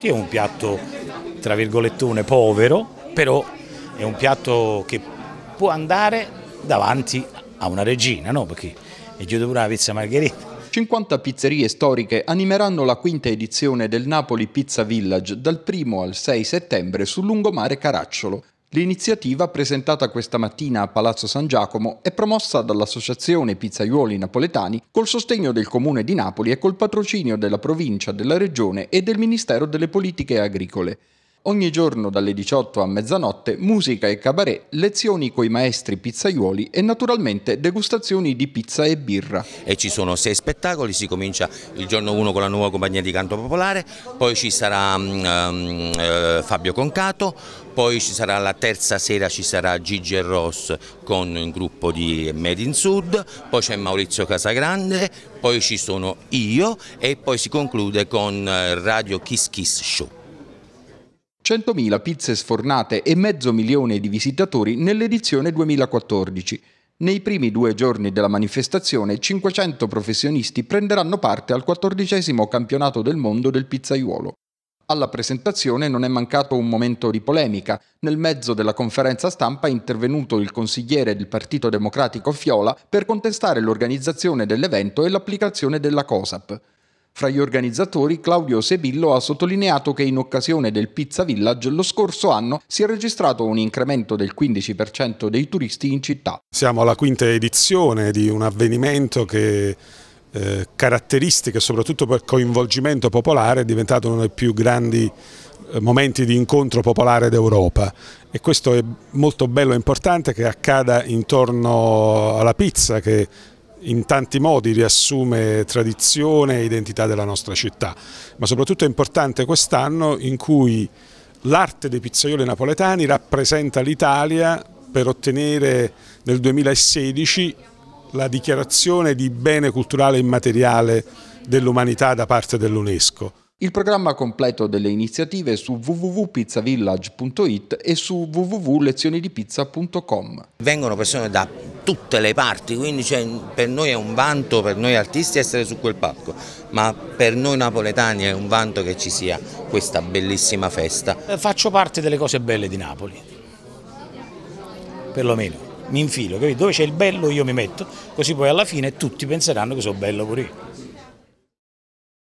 È un piatto, tra virgolettone, povero, però è un piatto che può andare davanti a una regina, no? Perché è giusto pure una pizza margherita. 50 pizzerie storiche animeranno la quinta edizione del Napoli Pizza Village dal 1 al 6 settembre sul lungomare Caracciolo. L'iniziativa presentata questa mattina a Palazzo San Giacomo è promossa dall'Associazione Pizzaiuoli Napoletani col sostegno del Comune di Napoli e col patrocinio della provincia, della regione e del Ministero delle Politiche Agricole. Ogni giorno dalle 18 a mezzanotte musica e cabaret, lezioni coi maestri pizzaiuoli e naturalmente degustazioni di pizza e birra. E ci sono sei spettacoli, si comincia il giorno 1 con la nuova compagnia di canto popolare, poi ci sarà um, eh, Fabio Concato, poi ci sarà la terza sera ci sarà Gigi e Ross con il gruppo di Made in Sud, poi c'è Maurizio Casagrande, poi ci sono io e poi si conclude con eh, Radio Kiss Kiss Show. 100.000 pizze sfornate e mezzo milione di visitatori nell'edizione 2014. Nei primi due giorni della manifestazione 500 professionisti prenderanno parte al quattordicesimo campionato del mondo del pizzaiuolo. Alla presentazione non è mancato un momento di polemica. Nel mezzo della conferenza stampa è intervenuto il consigliere del Partito Democratico Fiola per contestare l'organizzazione dell'evento e l'applicazione della COSAP. Fra gli organizzatori, Claudio Sebillo ha sottolineato che in occasione del Pizza Village lo scorso anno si è registrato un incremento del 15% dei turisti in città. Siamo alla quinta edizione di un avvenimento che eh, caratteristiche soprattutto per coinvolgimento popolare è diventato uno dei più grandi eh, momenti di incontro popolare d'Europa e questo è molto bello e importante che accada intorno alla pizza che in tanti modi riassume tradizione e identità della nostra città, ma soprattutto è importante quest'anno in cui l'arte dei pizzaioli napoletani rappresenta l'Italia per ottenere nel 2016 la dichiarazione di bene culturale immateriale dell'umanità da parte dell'UNESCO. Il programma completo delle iniziative è su www.pizzavillage.it e su www.lezionidipizza.com. Vengono persone da tutte le parti, quindi cioè, per noi è un vanto, per noi artisti essere su quel palco, ma per noi napoletani è un vanto che ci sia questa bellissima festa. Eh, faccio parte delle cose belle di Napoli, perlomeno, mi infilo, capito? dove c'è il bello io mi metto, così poi alla fine tutti penseranno che sono bello pure io.